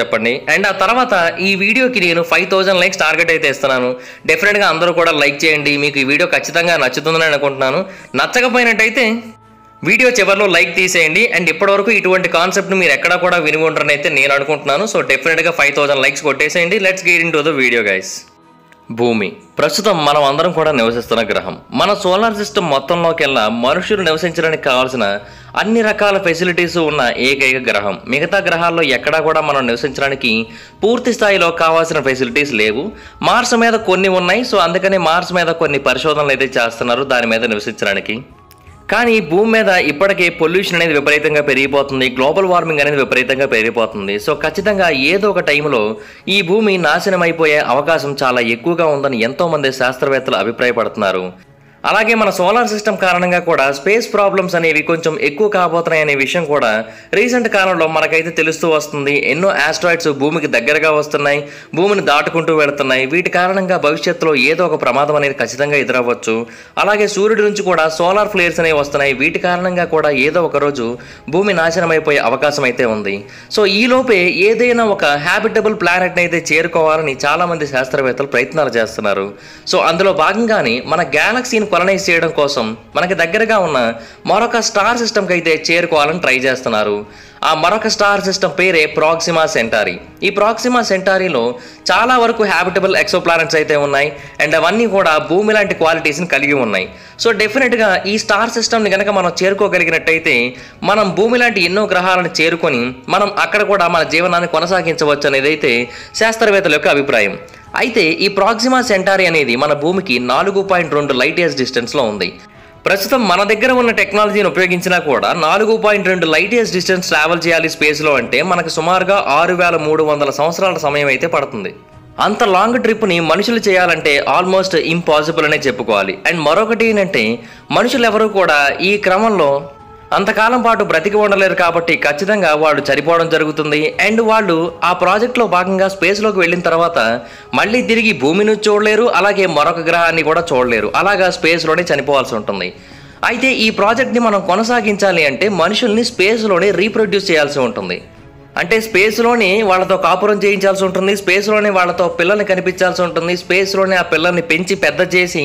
చెప్పండి అండ్ ఆ తర్వాత ఈ వీడియోకి నేను ఫైవ్ థౌసండ్ లైక్స్ టార్గెట్ అయితే ఇస్తున్నాను డెఫినెట్గా అందరూ కూడా లైక్ చేయండి మీకు ఈ వీడియో ఖచ్చితంగా నచ్చుతుందని అనుకుంటున్నాను నచ్చకపోయినట్టయితే వీడియో చివరిలో లైక్ తీసేయండి అండ్ ఇప్పటివరకు ఇటువంటి కాన్సెప్ట్ని మీరు ఎక్కడా కూడా విని అయితే నేను అనుకుంటున్నాను సో డెఫినెట్గా ఫైవ్ థౌజండ్ లైక్స్ కొట్టేసేయండి let's gear into the video guys భూమి ప్రస్తుతం మనం అందరం కూడా నివసిస్తున్న గ్రహం మన సోలార్ సిస్టమ్ మొత్తంలోకెల్లా మనుషులు నివసించడానికి కావాల్సిన అన్ని రకాల ఫెసిలిటీస్ ఉన్న ఏకైక గ్రహం మిగతా గ్రహాల్లో ఎక్కడా కూడా మనం నివసించడానికి పూర్తి స్థాయిలో కావాల్సిన ఫెసిలిటీస్ లేవు మార్స్ మీద కొన్ని ఉన్నాయి సో అందుకని మార్స్ మీద కొన్ని పరిశోధనలు అయితే చేస్తున్నారు దాని మీద నివసించడానికి కానీ భూమి మీద ఇప్పటికే పొల్యూషన్ అనేది విపరీతంగా పెరిగిపోతుంది గ్లోబల్ వార్మింగ్ అనేది విపరీతంగా పెరిగిపోతుంది సో ఖచ్చితంగా ఏదో ఒక టైంలో ఈ భూమి నాశనం అయిపోయే అవకాశం చాలా ఎక్కువగా ఉందని ఎంతోమంది శాస్త్రవేత్తలు అభిప్రాయపడుతున్నారు అలాగే మన సోలార్ సిస్టమ్ కారణంగా కూడా స్పేస్ ప్రాబ్లమ్స్ అనేవి కొంచెం ఎక్కువ కాబోతున్నాయి అనే విషయం కూడా రీసెంట్ కాలంలో మనకైతే తెలుస్తూ వస్తుంది ఎన్నో ఆస్ట్రాయిడ్స్ భూమికి దగ్గరగా వస్తున్నాయి భూమిని దాటుకుంటూ వెళుతున్నాయి వీటి కారణంగా భవిష్యత్తులో ఏదో ఒక ప్రమాదం అనేది ఖచ్చితంగా ఎదురవ్వచ్చు అలాగే సూర్యుడి నుంచి కూడా సోలార్ ఫ్లేయర్స్ అనేవి వస్తున్నాయి వీటి కారణంగా కూడా ఏదో ఒక రోజు భూమి నాశనం అయిపోయే అవకాశం అయితే ఉంది సో ఈ లోపే ఏదైనా ఒక హ్యాబిటబుల్ ప్లానెట్ని అయితే చేరుకోవాలని చాలామంది శాస్త్రవేత్తలు ప్రయత్నాలు చేస్తున్నారు సో అందులో భాగంగానే మన గ్యాలక్సీని కొలనైజ్ చేయడం కోసం మనకి దగ్గరగా ఉన్న మరొక స్టార్ సిస్టమ్కి అయితే చేరుకోవాలని ట్రై చేస్తున్నారు ఆ మరొక స్టార్ సిస్టమ్ పేరే ప్రాక్సిమా సెంటారీ ఈ ప్రాక్సిమా సెంటారీలో చాలా వరకు హ్యాబిటబుల్ ఎక్సోప్లానెట్స్ అయితే ఉన్నాయి అండ్ అవన్నీ కూడా భూమి లాంటి క్వాలిటీస్ని కలిగి ఉన్నాయి సో డెఫినెట్గా ఈ స్టార్ సిస్టమ్ని కనుక మనం చేరుకోగలిగినట్టయితే మనం భూమి లాంటి ఎన్నో గ్రహాలను చేరుకొని మనం అక్కడ కూడా మన జీవనాన్ని కొనసాగించవచ్చు అనేది అయితే శాస్త్రవేత్తల యొక్క అభిప్రాయం అయితే ఈ ప్రాక్సిమా సెంటారీ అనేది మన భూమికి నాలుగు పాయింట్ రెండు లైట్ ఇయర్స్ డిస్టెన్స్లో ఉంది ప్రస్తుతం మన దగ్గర ఉన్న టెక్నాలజీని ఉపయోగించినా కూడా నాలుగు పాయింట్ రెండు లైట్ ఇయర్స్ డిస్టెన్స్ ట్రావెల్ చేయాలి స్పేస్లో అంటే మనకు సుమారుగా ఆరు వేల మూడు వందల సంవత్సరాల సమయం అయితే పడుతుంది అంత లాంగ్ ట్రిప్ని మనుషులు చేయాలంటే ఆల్మోస్ట్ ఇంపాసిబుల్ అనే చెప్పుకోవాలి అండ్ మరొకటి ఏంటంటే మనుషులు ఎవరు కూడా ఈ క్రమంలో అంతకాలం పాటు బ్రతికి ఉండలేరు కాబట్టి ఖచ్చితంగా వాళ్ళు చనిపోవడం జరుగుతుంది అండ్ వాళ్ళు ఆ ప్రాజెక్ట్లో భాగంగా స్పేస్లోకి వెళ్ళిన తర్వాత మళ్ళీ తిరిగి భూమిని చూడలేరు అలాగే మరొక గ్రహాన్ని కూడా చూడలేరు అలాగా స్పేస్లోనే చనిపోవాల్సి ఉంటుంది అయితే ఈ ప్రాజెక్ట్ని మనం కొనసాగించాలి అంటే మనుషుల్ని స్పేస్లోనే రీప్రొడ్యూస్ చేయాల్సి ఉంటుంది అంటే స్పేస్లోని వాళ్ళతో కాపురం చేయించాల్సి ఉంటుంది స్పేస్లోనే వాళ్ళతో పిల్లల్ని కనిపించాల్సి ఉంటుంది స్పేస్లోనే ఆ పిల్లల్ని పెంచి పెద్ద చేసి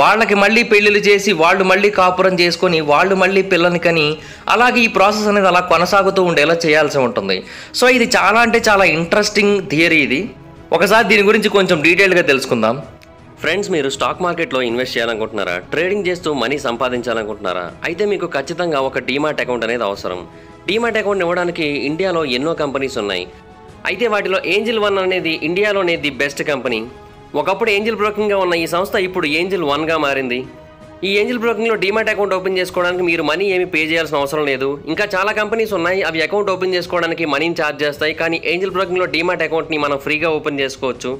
వాళ్ళకి మళ్ళీ పెళ్ళిళ్ళు చేసి వాళ్ళు మళ్ళీ కాపురం చేసుకొని వాళ్ళు మళ్ళీ పిల్లల్ని కని అలాగే ఈ ప్రాసెస్ అనేది అలా కొనసాగుతూ ఉండేలా చేయాల్సి ఉంటుంది సో ఇది చాలా అంటే చాలా ఇంట్రెస్టింగ్ థియరీ ఇది ఒకసారి దీని గురించి కొంచెం డీటెయిల్గా తెలుసుకుందాం ఫ్రెండ్స్ మీరు స్టాక్ మార్కెట్లో ఇన్వెస్ట్ చేయాలనుకుంటున్నారా ట్రేడింగ్ చేస్తూ మనీ సంపాదించాలనుకుంటున్నారా అయితే మీకు ఖచ్చితంగా ఒక డీమార్ట్ అకౌంట్ అనేది అవసరం డీమాట్ అకౌంట్ని ఇవ్వడానికి ఇండియాలో ఎన్నో కంపెనీస్ ఉన్నాయి అయితే వాటిలో ఏంజిల్ వన్ అనేది ఇండియాలోనే ది బెస్ట్ కంపెనీ ఒకప్పుడు ఏంజిల్ బ్రోకింగ్గా ఉన్న ఈ సంస్థ ఇప్పుడు ఏంజిల్ వన్గా మారింది ఈ ఏంజిల్ బ్రోకింగ్లో డీమాట్ అకౌంట్ ఓపెన్ చేసుకోవడానికి మీరు మనీ ఏమి పే చేయాల్సిన అవసరం లేదు ఇంకా చాలా కంపెనీస్ ఉన్నాయి అవి అకౌంట్ ఓపెన్ చేసుకోవడానికి మనీని ఛార్జ్ చేస్తాయి కానీ ఏంజిల్ బ్రోకింగ్లో డీమాట్ అకౌంట్ని మనం ఫ్రీగా ఓపెన్ చేసుకోవచ్చు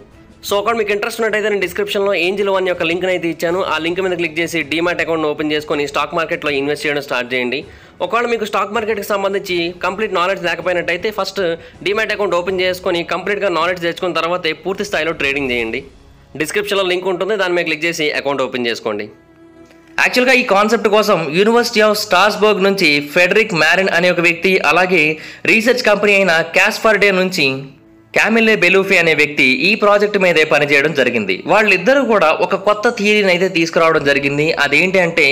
సో అక్కడ మీకు ఇంట్రెస్ట్ ఉన్నట్టయితే నేను డిస్క్రిప్షన్లో ఏంజిల్ వన్ యొక్క లింక్ అయితే ఇచ్చాను ఆ లింక్ మీద క్లిక్ చేసి డీమాట్ అకౌంట్ ఓపెన్ చేసుకొని స్టాక్ మార్కెట్లో ఇన్వెస్ట్ చేయడం స్టార్ట్ చేయండి ఒకవేళ మీకు స్టాక్ మార్కెట్కి సంబంధించి కంప్లీట్ నాలెడ్జ్ లేకపోయినట్టయితే ఫస్ట్ డీమాట్ అకౌంట్ ఓపెన్ చేసుకొని కంప్లీట్గా నాలెడ్జ్ తెచ్చుకున్న తర్వాత పూర్తి స్థాయిలో ట్రేడింగ్ చేయండి డిస్క్రిప్షన్లో లింక్ ఉంటుంది దాని మీద క్లిక్ చేసి అకౌంట్ ఓపెన్ చేసుకోండి యాక్చువల్గా ఈ కాన్సెప్ట్ కోసం యూనివర్సిటీ ఆఫ్ స్టార్స్బర్గ్ నుంచి ఫెడరిక్ మ్యారిన్ అనే ఒక వ్యక్తి అలాగే రీసెర్చ్ కంపెనీ అయిన క్యాష్ ఫర్ డే నుంచి క్యామిల్లే బెలూఫీ అనే వ్యక్తి ఈ ప్రాజెక్ట్ మీదే పనిచేయడం జరిగింది వాళ్ళిద్దరూ కూడా ఒక కొత్త థియరీని అయితే తీసుకురావడం జరిగింది అదేంటి అంటే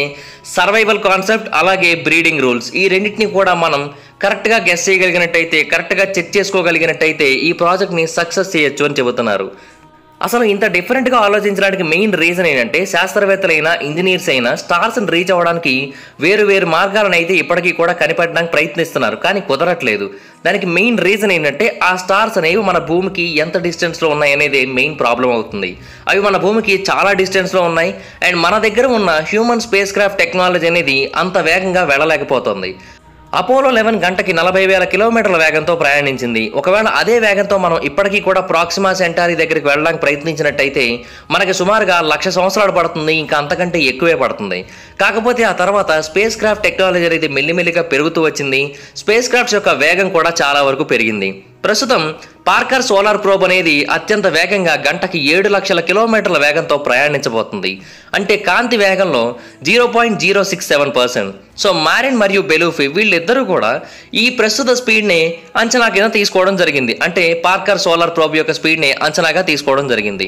సర్వైవల్ కాన్సెప్ట్ అలాగే బ్రీడింగ్ రూల్స్ ఈ రెండింటిని కూడా మనం కరెక్ట్గా గెస్ చేయగలిగినట్టయితే కరెక్ట్గా చెక్ చేసుకోగలిగినట్టయితే ఈ ప్రాజెక్ట్ని సక్సెస్ చేయొచ్చు అని చెబుతున్నారు అసలు ఇంత డిఫరెంట్గా ఆలోచించడానికి మెయిన్ రీజన్ ఏంటంటే శాస్త్రవేత్తలైన ఇంజనీర్స్ అయినా స్టార్స్ని రీచ్ అవ్వడానికి వేరు వేరు మార్గాలను అయితే ఇప్పటికీ కూడా కనిపెట్టడానికి ప్రయత్నిస్తున్నారు కానీ కుదరట్లేదు దానికి మెయిన్ రీజన్ ఏంటంటే ఆ స్టార్స్ అనేవి మన భూమికి ఎంత డిస్టెన్స్లో అనేది మెయిన్ ప్రాబ్లం అవుతుంది అవి మన భూమికి చాలా డిస్టెన్స్లో ఉన్నాయి అండ్ మన దగ్గర ఉన్న హ్యూమన్ స్పేస్ క్రాఫ్ట్ టెక్నాలజీ అనేది అంత వేగంగా వెళ్ళలేకపోతుంది అపోలో లెవెన్ గంటకి నలభై వేల కిలోమీటర్ల వేగంతో ప్రయాణించింది ఒకవేళ అదే వేగంతో మనం ఇప్పటికీ కూడా ప్రాక్సిమా సెంటారీ దగ్గరికి వెళ్ళడానికి ప్రయత్నించినట్టయితే మనకి సుమారుగా లక్ష సంవత్సరాలు పడుతుంది ఇంకా అంతకంటే ఎక్కువే పడుతుంది కాకపోతే ఆ తర్వాత స్పేస్ క్రాఫ్ట్ టెక్నాలజీ అనేది మెల్లిమెల్లిగా పెరుగుతూ వచ్చింది స్పేస్ క్రాఫ్ట్స్ యొక్క వేగం కూడా చాలా వరకు పెరిగింది ప్రస్తుతం పార్కర్ సోలార్ ప్రోబ్ అనేది అత్యంత వేగంగా గంటకి ఏడు లక్షల కిలోమీటర్ల వేగంతో ప్రయాణించబోతుంది అంటే కాంతి వేగంలో zero point zero six seven percent so Marin మరియు బెలూఫ్ వీళ్ళిద్దరూ కూడా ఈ ప్రస్తుత స్పీడ్ని అంచనా కింద తీసుకోవడం జరిగింది అంటే పార్కర్ సోలార్ ప్రోబ్ యొక్క స్పీడ్ని అంచనాగా తీసుకోవడం జరిగింది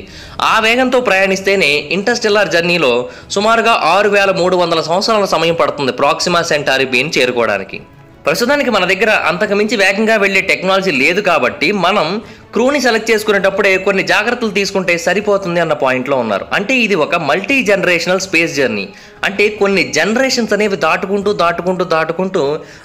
ఆ వేగంతో ప్రయాణిస్తేనే ఇంటర్స్టెల్లార్ జర్నీలో సుమారుగా ఆరు వేల మూడు వందల సంవత్సరాల సమయం పడుతుంది ప్రాక్సిమా సెంటారి బీని చేరుకోవడానికి ప్రస్తుతానికి మన దగ్గర అంతకుమించి వేగంగా వెళ్ళే టెక్నాలజీ లేదు కాబట్టి మనం క్రూని సెలెక్ట్ చేసుకునేటప్పుడే కొన్ని జాగ్రత్తలు తీసుకుంటే సరిపోతుంది అన్న పాయింట్లో ఉన్నారు అంటే ఇది ఒక మల్టీ జనరేషనల్ స్పేస్ జర్నీ అంటే కొన్ని జనరేషన్స్ అనేవి దాటుకుంటూ దాటుకుంటూ దాటుకుంటూ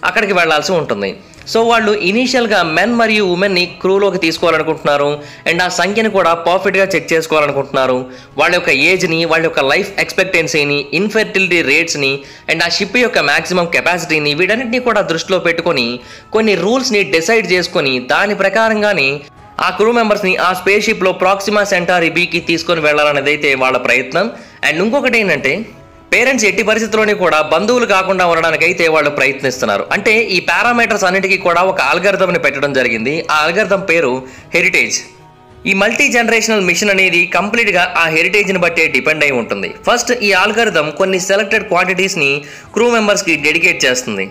అక్కడికి వెళ్లాల్సి ఉంటుంది సో వాళ్ళు ఇనీషియల్గా మెన్ మరియు ఉమెన్ని క్రూలోకి తీసుకోవాలనుకుంటున్నారు అండ్ ఆ సంఖ్యను కూడా పర్ఫెక్ట్గా చెక్ చేసుకోవాలనుకుంటున్నారు వాళ్ళ యొక్క ఏజ్ని వాళ్ళ యొక్క లైఫ్ ఎక్స్పెక్టెన్సీని ఇన్ఫెర్టిలిటీ రేట్స్ని అండ్ ఆ షిప్ యొక్క మ్యాక్సిమం కెపాసిటీని వీటన్నిటిని కూడా దృష్టిలో పెట్టుకొని కొన్ని రూల్స్ని డిసైడ్ చేసుకొని దాని ప్రకారంగానే ఆ క్రూ మెంబర్స్ని ఆ స్పేస్ షిప్లో ప్రాక్సిమా సెంటారీ బీకి తీసుకొని అయితే వాళ్ళ ప్రయత్నం అండ్ ఇంకొకటి ఏంటంటే పేరెంట్స్ ఎట్టి పరిస్థితుల్లోనే కూడా బంధువులు కాకుండా ఉండడానికైతే వాళ్ళు ప్రయత్నిస్తున్నారు అంటే ఈ పారామీటర్స్ అన్నిటికీ కూడా ఒక ఆల్గర్థంని పెట్టడం జరిగింది ఆ ఆల్గర్థం పేరు హెరిటేజ్ ఈ మల్టీ జనరేషనల్ మిషన్ అనేది కంప్లీట్గా ఆ హెరిటేజ్ని బట్టే డిపెండ్ అయి ఉంటుంది ఫస్ట్ ఈ ఆల్గరిథం కొన్ని సెలెక్టెడ్ క్వాంటిటీస్ని క్రూ మెంబర్స్కి డెడికేట్ చేస్తుంది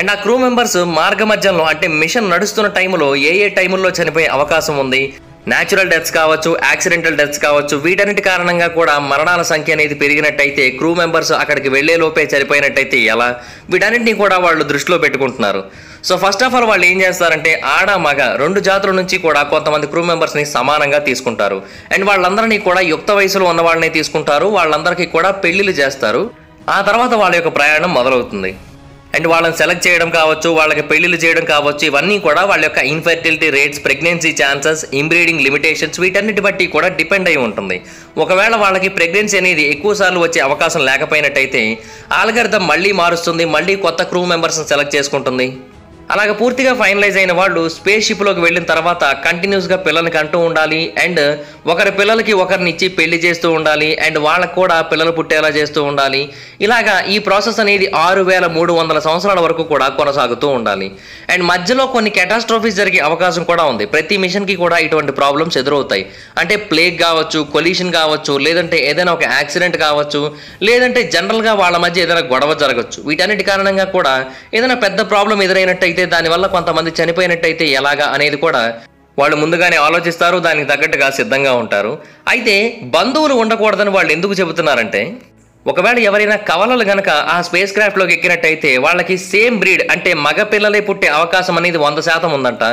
అండ్ ఆ క్రూ మెంబర్స్ మార్గ మధ్యంలో అంటే మిషన్ నడుస్తున్న టైంలో ఏ ఏ టైముల్లో చనిపోయే అవకాశం ఉంది న్యాచురల్ డెత్స్ కావచ్చు యాక్సిడెంటల్ డెత్స్ కావచ్చు వీటన్నిటి కారణంగా కూడా మరణాల సంఖ్య అనేది పెరిగినట్టయితే క్రూ మెంబర్స్ అక్కడికి వెళ్లే లోపే చనిపోయినట్టయితే ఎలా వీటన్నింటినీ కూడా వాళ్ళు దృష్టిలో పెట్టుకుంటున్నారు సో ఫస్ట్ ఆఫ్ ఆల్ వాళ్ళు ఏం చేస్తారంటే ఆడ మగ రెండు జాతుల నుంచి కూడా కొంతమంది క్రూ మెంబర్స్ని సమానంగా తీసుకుంటారు అండ్ వాళ్ళందరినీ కూడా యుక్త వయసులో ఉన్న వాళ్ళని తీసుకుంటారు వాళ్ళందరికీ కూడా పెళ్లిళ్ళు చేస్తారు ఆ తర్వాత వాళ్ళ యొక్క ప్రయాణం మొదలవుతుంది అండ్ వాళ్ళని సెలెక్ట్ చేయడం కావచ్చు వాళ్ళకి పెళ్లిళ్ళు చేయడం కావచ్చు ఇవన్నీ కూడా వాళ్ళ యొక్క infertility rates pregnancy chances inbreeding limitations వీటన్నిటి బట్టి కూడా డిపెండ్ అయి ఉంటుంది ఒకవేళ వాళ్ళకి ప్రెగ్నెన్సీ అనేది ఎక్కువ సార్లు వచ్చే అవకాశం లేకపోయినట్టయితే ఆల్గర్థం మళ్ళీ మారుస్తుంది మళ్ళీ కొత్త క్రూ మెంబర్స్ని సెలెక్ట్ చేసుకుంటుంది అలాగే పూర్తిగా ఫైనలైజ్ అయిన వాళ్ళు స్పేస్ షిప్లోకి వెళ్ళిన తర్వాత కంటిన్యూస్గా పిల్లలకి అంటూ ఉండాలి అండ్ ఒకరి పిల్లలకి ఒకరినిచ్చి పెళ్లి చేస్తూ ఉండాలి అండ్ వాళ్ళకు కూడా పిల్లలు పుట్టేలా చేస్తూ ఉండాలి ఇలాగా ఈ ప్రాసెస్ అనేది ఆరు వేల మూడు వందల సంవత్సరాల వరకు కూడా కొనసాగుతూ ఉండాలి అండ్ మధ్యలో కొన్ని కెటాస్ట్రోఫీస్ జరిగే అవకాశం కూడా ఉంది ప్రతి మిషన్కి కూడా ఇటువంటి ప్రాబ్లమ్స్ ఎదురవుతాయి అంటే ప్లేగ్ కావచ్చు కొల్యూషన్ కావచ్చు లేదంటే ఏదైనా ఒక యాక్సిడెంట్ కావచ్చు లేదంటే జనరల్గా వాళ్ళ మధ్య ఏదైనా గొడవ జరగచ్చు వీటన్నిటి కారణంగా కూడా ఏదైనా పెద్ద ప్రాబ్లం ఎదురైనట్టు అయితే దానివల్ల కొంతమంది చనిపోయినట్టయితే ఎలాగా అనేది కూడా వాళ్ళు ముందుగానే ఆలోచిస్తారు దానికి తగ్గట్టుగా సిద్ధంగా ఉంటారు అయితే బంధువులు ఉండకూడదని వాళ్ళు ఎందుకు చెబుతున్నారంటే ఒకవేళ ఎవరైనా కవలలు గనక ఆ స్పేస్ క్రాఫ్ట్లోకి ఎక్కినట్టయితే వాళ్ళకి సేమ్ బ్రీడ్ అంటే మగ పిల్లలే పుట్టే అవకాశం అనేది వంద శాతం ఉందంట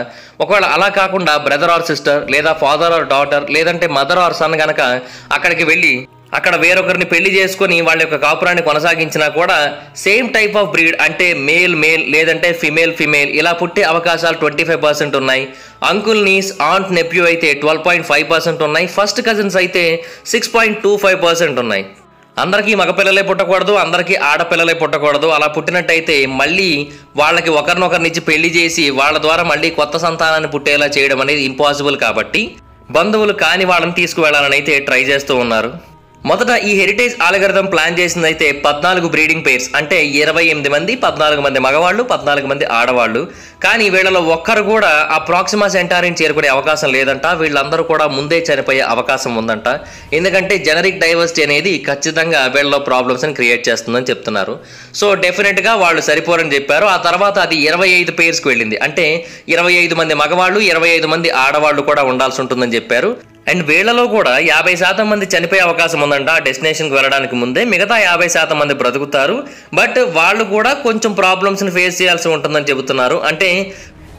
ఒకవేళ అలా కాకుండా బ్రదర్ ఆర్ సిస్టర్ లేదా ఫాదర్ ఆర్ డాటర్ లేదంటే మదర్ ఆర్ సన్ గనక అక్కడికి వెళ్ళి అక్కడ వేరొకరిని పెళ్లి చేసుకుని వాళ్ళ యొక్క కాపురాన్ని కొనసాగించినా కూడా సేమ్ టైప్ ఆఫ్ బ్రీడ్ అంటే మేల్ మేల్ లేదంటే ఫిమేల్ ఫిమేల్ ఇలా పుట్టే అవకాశాలు ట్వంటీ ఫైవ్ పర్సెంట్ ఉన్నాయి అంకుల్ నీస్ ఆంట్ నెప్యూ అయితే ట్వెల్వ్ పాయింట్ ఫైవ్ పర్సెంట్ ఉన్నాయి ఫస్ట్ కజిన్స్ అయితే six point two five percent ఉన్నాయి అందరికీ మగపిల్లలే పుట్టకూడదు అందరికీ ఆడపిల్లలే పుట్టకూడదు అలా పుట్టినట్టయితే మళ్ళీ వాళ్ళకి ఒకరినొకరినిచ్చి పెళ్లి చేసి వాళ్ళ ద్వారా మళ్ళీ కొత్త సంతానాన్ని పుట్టేలా చేయడం అనేది ఇంపాసిబుల్ కాబట్టి బంధువులు కాని వాళ్ళని తీసుకువెళ్ళాలని అయితే ట్రై చేస్తూ ఉన్నారు మొదట ఈ హెరిటేజ్ ఆలగర్థం ప్లాన్ చేసింది అయితే పద్నాలుగు బ్రీడింగ్ పేర్స్ అంటే ఇరవై ఎనిమిది మంది పద్నాలుగు మంది మగవాళ్ళు పద్నాలుగు మంది ఆడవాళ్ళు కానీ వీళ్ళలో ఒక్కరు కూడా ఆ ప్రాక్సిమా సెంటారిని చేరుకునే అవకాశం లేదంట వీళ్ళందరూ కూడా ముందే చనిపోయే అవకాశం ఉందంట ఎందుకంటే జెనరిక్ డైవర్సిటీ అనేది ఖచ్చితంగా వీళ్ళలో ప్రాబ్లమ్స్ని క్రియేట్ చేస్తుందని చెప్తున్నారు సో డెఫినెట్గా వాళ్ళు సరిపోరని చెప్పారు ఆ తర్వాత అది ఇరవై ఐదు పేర్స్కి వెళ్ళింది అంటే ఇరవై ఐదు మంది మగవాళ్ళు ఇరవై ఐదు మంది ఆడవాళ్ళు కూడా ఉండాల్సి ఉంటుందని చెప్పారు అండ్ వీళ్లలో కూడా యాభై శాతం మంది చనిపోయే అవకాశం ఉందంట ఆ డెస్టినేషన్కి వెళ్ళడానికి ముందే మిగతా యాభై శాతం మంది బ్రతుకుతారు బట్ వాళ్ళు కూడా కొంచెం ప్రాబ్లమ్స్ని ఫేస్ చేయాల్సి ఉంటుందని చెబుతున్నారు అంటే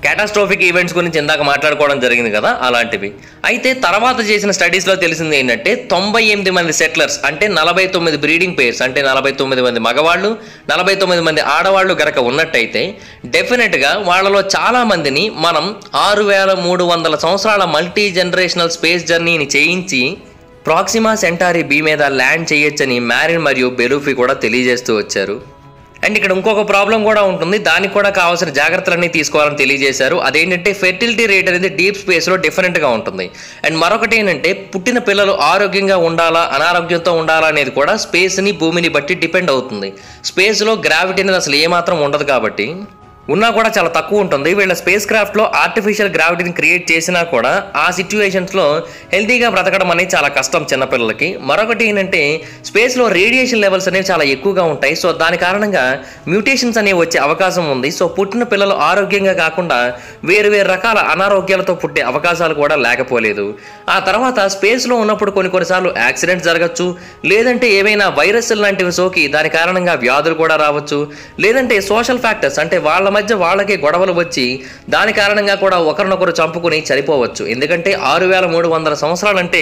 క్యాటాస్ట్రోఫిక్ ఈవెంట్స్ గురించి ఇందాక మాట్లాడుకోవడం జరిగింది కదా అలాంటివి అయితే తర్వాత చేసిన స్టడీస్లో తెలిసింది ఏంటంటే తొంభై ఎనిమిది మంది సెటిలర్స్ అంటే నలభై తొమ్మిది బ్రీడింగ్ పేర్స్ అంటే నలభై తొమ్మిది మంది మగవాళ్ళు నలభై తొమ్మిది మంది ఆడవాళ్ళు గనక ఉన్నట్టయితే డెఫినెట్గా వాళ్ళలో చాలామందిని మనం ఆరు వేల మూడు వందల సంవత్సరాల మల్టీ జనరేషనల్ స్పేస్ జర్నీని చేయించి ప్రాక్సిమా సెంటారీ బీ మీద ల్యాండ్ చేయొచ్చని మ్యారిన్ మరియు బెరూఫీ కూడా తెలియజేస్తూ వచ్చారు అండ్ ఇక్కడ ఇంకొక ప్రాబ్లం కూడా ఉంటుంది దానికి కూడా కావాల్సిన జాగ్రత్తలన్నీ తీసుకోవాలని తెలియజేశారు అదేంటంటే ఫెర్టిలిటీ రేట్ అనేది డీప్ స్పేస్లో డిఫరెంట్గా ఉంటుంది అండ్ మరొకటి ఏంటంటే పుట్టిన పిల్లలు ఆరోగ్యంగా ఉండాలా అనారోగ్యంతో ఉండాలా అనేది కూడా స్పేస్ని భూమిని బట్టి డిపెండ్ అవుతుంది స్పేస్లో గ్రావిటీ అనేది అసలు ఏమాత్రం ఉండదు కాబట్టి ఉన్నా కూడా చాలా తక్కువ ఉంటుంది వీళ్ళ స్పేస్ క్రాఫ్ట్లో ఆర్టిఫిషియల్ గ్రావిటీని క్రియేట్ చేసినా కూడా ఆ సిచ్యువేషన్స్లో హెల్తీగా బ్రతకడం అనేది చాలా కష్టం చిన్నపిల్లలకి మరొకటి ఏంటంటే స్పేస్లో రేడియేషన్ లెవెల్స్ అనేవి చాలా ఎక్కువగా ఉంటాయి సో దాని కారణంగా మ్యూటేషన్స్ అనేవి వచ్చే అవకాశం ఉంది సో పుట్టిన పిల్లలు ఆరోగ్యంగా కాకుండా వేరు వేరు రకాల అనారోగ్యాలతో పుట్టే అవకాశాలు కూడా లేకపోలేదు ఆ తర్వాత స్పేస్లో ఉన్నప్పుడు కొన్ని కొన్నిసార్లు యాక్సిడెంట్ జరగచ్చు లేదంటే ఏవైనా వైరస్ లాంటివి సోకి దాని కారణంగా వ్యాధులు కూడా రావచ్చు లేదంటే సోషల్ ఫ్యాక్టర్స్ అంటే వాళ్ళ మధ్య వాళ్ళకి గొడవలు వచ్చి దాని కారణంగా కూడా ఒకరినొకరు చంపుకుని చనిపోవచ్చు ఎందుకంటే ఆరు వేల మూడు వందల సంవత్సరాలంటే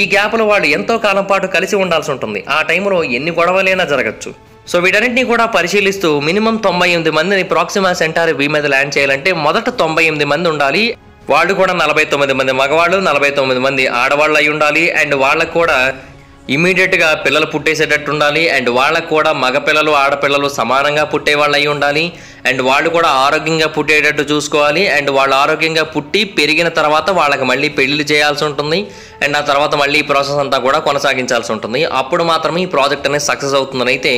ఈ గ్యాప్లో వాళ్ళు ఎంతో కాలం పాటు కలిసి ఉండాల్సి ఉంటుంది ఆ టైంలో ఎన్ని గొడవలైనా జరగచ్చు సో వీటన్నింటినీ కూడా పరిశీలిస్తూ మినిమం తొంభై ఎనిమిది మందిని ప్రాక్సిమా సెంటర్ వీ మీద ల్యాండ్ చేయాలంటే మొదట తొంభై ఎనిమిది మంది ఉండాలి వాళ్ళు కూడా నలభై తొమ్మిది మంది మగవాళ్ళు నలభై తొమ్మిది మంది ఆడవాళ్ళు అయి ఉండాలి అండ్ వాళ్ళకు కూడా ఇమీడియట్గా పిల్లలు పుట్టేసేటట్టు ఉండాలి అండ్ వాళ్ళకు కూడా మగపిల్లలు ఆడపిల్లలు సమానంగా పుట్టే వాళ్ళు అయి ఉండాలి అండ్ వాళ్ళు కూడా ఆరోగ్యంగా పుట్టేటట్టు చూసుకోవాలి అండ్ వాళ్ళు ఆరోగ్యంగా పుట్టి పెరిగిన తర్వాత వాళ్ళకి మళ్ళీ పెళ్లి చేయాల్సి ఉంటుంది అండ్ ఆ తర్వాత మళ్ళీ ఈ ప్రాసెస్ అంతా కూడా కొనసాగించాల్సి ఉంటుంది అప్పుడు మాత్రమే ఈ ప్రాజెక్ట్ అనేది సక్సెస్ అవుతుందని అయితే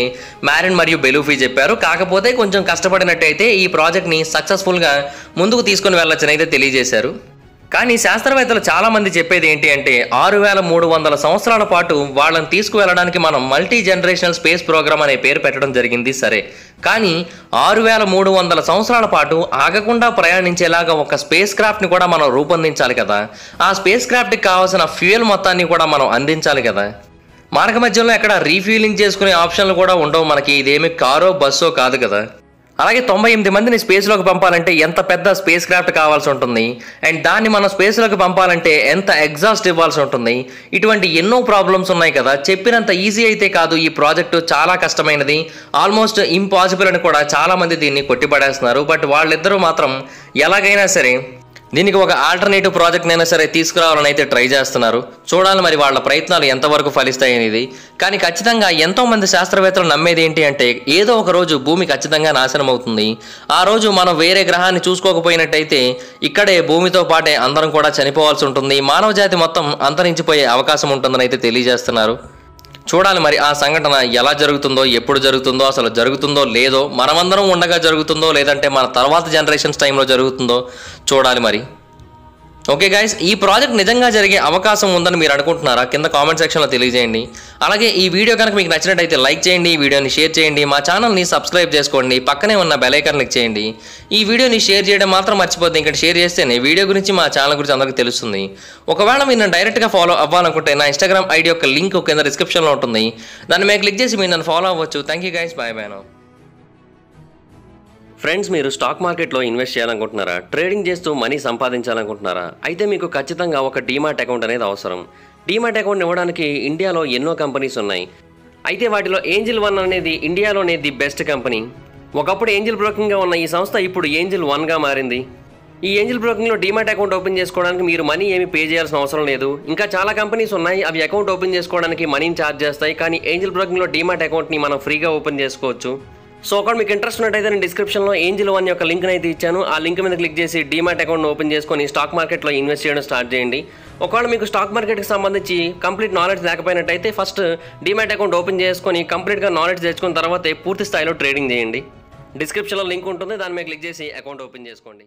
మ్యారిన్ మరియు బెలూఫీ చెప్పారు కాకపోతే కొంచెం కష్టపడినట్టయితే ఈ ప్రాజెక్ట్ని సక్సెస్ఫుల్గా ముందుకు తీసుకుని వెళ్ళొచ్చని అయితే తెలియజేశారు కానీ శాస్త్రవేత్తలు చాలామంది చెప్పేది ఏంటి అంటే ఆరు వేల మూడు వందల సంవత్సరాల పాటు వాళ్ళని తీసుకువెళ్ళడానికి మనం మల్టీ జనరేషనల్ స్పేస్ ప్రోగ్రామ్ అనే పేరు పెట్టడం జరిగింది సరే కానీ ఆరు వేల మూడు వందల సంవత్సరాల పాటు ఆగకుండా ప్రయాణించేలాగా ఒక స్పేస్ క్రాఫ్ట్ని కూడా మనం రూపొందించాలి కదా ఆ స్పేస్ క్రాఫ్ట్కి కావాల్సిన ఫ్యూయల్ మొత్తాన్ని కూడా మనం అందించాలి కదా మార్గ మధ్యలో ఎక్కడ రీఫ్యూలింగ్ చేసుకునే ఆప్షన్లు కూడా ఉండవు మనకి ఇదేమి కారో బస్సో కాదు కదా అలాగే తొంభై ఎనిమిది మందిని స్పేస్లోకి పంపాలంటే ఎంత పెద్ద స్పేస్ క్రాఫ్ట్ కావాల్సి ఉంటుంది అండ్ దాన్ని మనం స్పేస్లోకి పంపాలంటే ఎంత ఎగ్జాస్ట్ ఇవ్వాల్సి ఉంటుంది ఇటువంటి ఎన్నో ప్రాబ్లమ్స్ ఉన్నాయి కదా చెప్పినంత ఈజీ అయితే కాదు ఈ ప్రాజెక్టు చాలా కష్టమైనది ఆల్మోస్ట్ ఇంపాసిబుల్ అని కూడా చాలామంది దీన్ని కొట్టిపడేస్తున్నారు బట్ వాళ్ళిద్దరూ మాత్రం ఎలాగైనా సరే దీనికి ఒక ఆల్టర్నేటివ్ ప్రాజెక్ట్ అయినా సరే తీసుకురావాలని అయితే ట్రై చేస్తున్నారు చూడాలి మరి వాళ్ళ ప్రయత్నాలు ఎంతవరకు ఫలిస్తాయనేది కానీ ఖచ్చితంగా ఎంతో మంది శాస్త్రవేత్తలు నమ్మేది ఏంటి అంటే ఏదో ఒక రోజు భూమి ఖచ్చితంగా నాశనం అవుతుంది ఆ రోజు మనం వేరే గ్రహాన్ని చూసుకోకపోయినట్టయితే ఇక్కడే భూమితో పాటే అందరం కూడా చనిపోవాల్సి ఉంటుంది మానవ జాతి మొత్తం అంతరించిపోయే అవకాశం ఉంటుందని అయితే తెలియజేస్తున్నారు చూడాలి మరి ఆ సంఘటన ఎలా జరుగుతుందో ఎప్పుడు జరుగుతుందో అసలు జరుగుతుందో లేదో మనమందరం ఉండగా జరుగుతుందో లేదంటే మన తర్వాత జనరేషన్స్ టైంలో జరుగుతుందో చూడాలి మరి ఓకే గాయస్ ఈ ప్రాజెక్ట్ నిజంగా జరిగే అవకాశం ఉందని మీరు అనుకుంటున్నారా కింద కామెంట్ సెక్షన్లో తెలియజేయండి అలాగే ఈ వీడియో కనుక మీకు నచ్చినట్టయితే లైక్ చేయండి ఈ వీడియోని షేర్ చేయండి మా ఛానల్ని సబ్స్క్రైబ్ చేసుకోండి పక్కనే ఉన్న బెలైకర్ క్లిక్ చేయండి ఈ వీడియోని షేర్ చేయడం మాత్రం మర్చిపోతే ఇంకా షేర్ చేస్తేనే వీడియో గురించి మా ఛానల్ గురించి అందరికీ తెలుస్తుంది ఒకవేళ మీరు నన్ను డైరెక్ట్గా ఫాలో అవ్వాలనుకుంటే నా ఇన్స్టాగ్రామ్ ఐడి యొక్క లింక్ కింద డిస్క్రిప్షన్లో ఉంటుంది దాన్ని మేము క్లిక్ చేసి మీరు నన్ను ఫాలో అవ్వచ్చు thank you guys bye bye friends మీరు స్టాక్ మార్కెట్లో ఇన్వెస్ట్ చేయాలనుకుంటున్నారా ట్రేడింగ్ చేస్తూ మనీ సంపాదించాలనుకుంటున్నారా అయితే మీకు ఖచ్చితంగా ఒక డీమార్ట్ అకౌంట్ అనేది అవసరం డీమార్ట్ అకౌంట్ ఇవ్వడానికి ఇండియాలో ఎన్నో కంపెనీస్ ఉన్నాయి అయితే వాటిలో ఏంజిల్ వన్ అనేది ఇండియాలోనే ది బెస్ట్ కంపెనీ ఒకప్పుడు ఏంజిల్ బ్రోకింగ్గా ఉన్న ఈ సంస్థ ఇప్పుడు ఏంజిల్ వన్గా మారింది ఈ ఏంజిల్ బ్రోకింగ్లో డీమార్ట్ అకౌంట్ ఓపెన్ చేసుకోవడానికి మీరు మనీ ఏమి పే చేయాల్సిన అవసరం లేదు ఇంకా చాలా కంపెనీస్ ఉన్నాయి అవి అకౌంట్ ఓపెన్ చేసుకోవడానికి మనీని ఛార్జ్ చేస్తాయి కానీ ఏంజిల్ బ్రోకింగ్లో డీమార్ట్ అకౌంట్ని మనం ఫ్రీగా ఓపెన్ చేసుకోవచ్చు సో ఒకవేళ మీకు ఇంట్రెస్ట్ ఉన్నట్టయితే నేను డిస్క్రిప్షన్లో ఏంజిల్ వన్ యొక్క లింక్ అయితే ఇచ్చాను ఆ లింక్ మీద క్లిక్ చేసి డీమాట్ అకౌంట్ ఓపెన్ చేసుకొని స్టాక్ మార్కెట్లో ఇన్వెస్ట్ చేయడం స్టార్ట్ చేయండి ఒకవేళ మీకు స్టాక్ మార్కెట్కి సంబంధించి కంప్లీట్ నాలెడ్జ్ లేకపోయినట్టయితే ఫస్ట్ డీమాట్ అకౌంట్ ఓపెన్ చేసుకొని కంప్లీట్గా నాలెడ్జ్ తెచ్చుకున్న తర్వాత పూర్తి స్థాయిలో ట్రేడింగ్ చేయండి డిస్క్రిప్షన్లో లింక్ ఉంటుంది దాని మీద క్లిక్ చేసి అకౌంట్ ఓపెన్ చేసుకోండి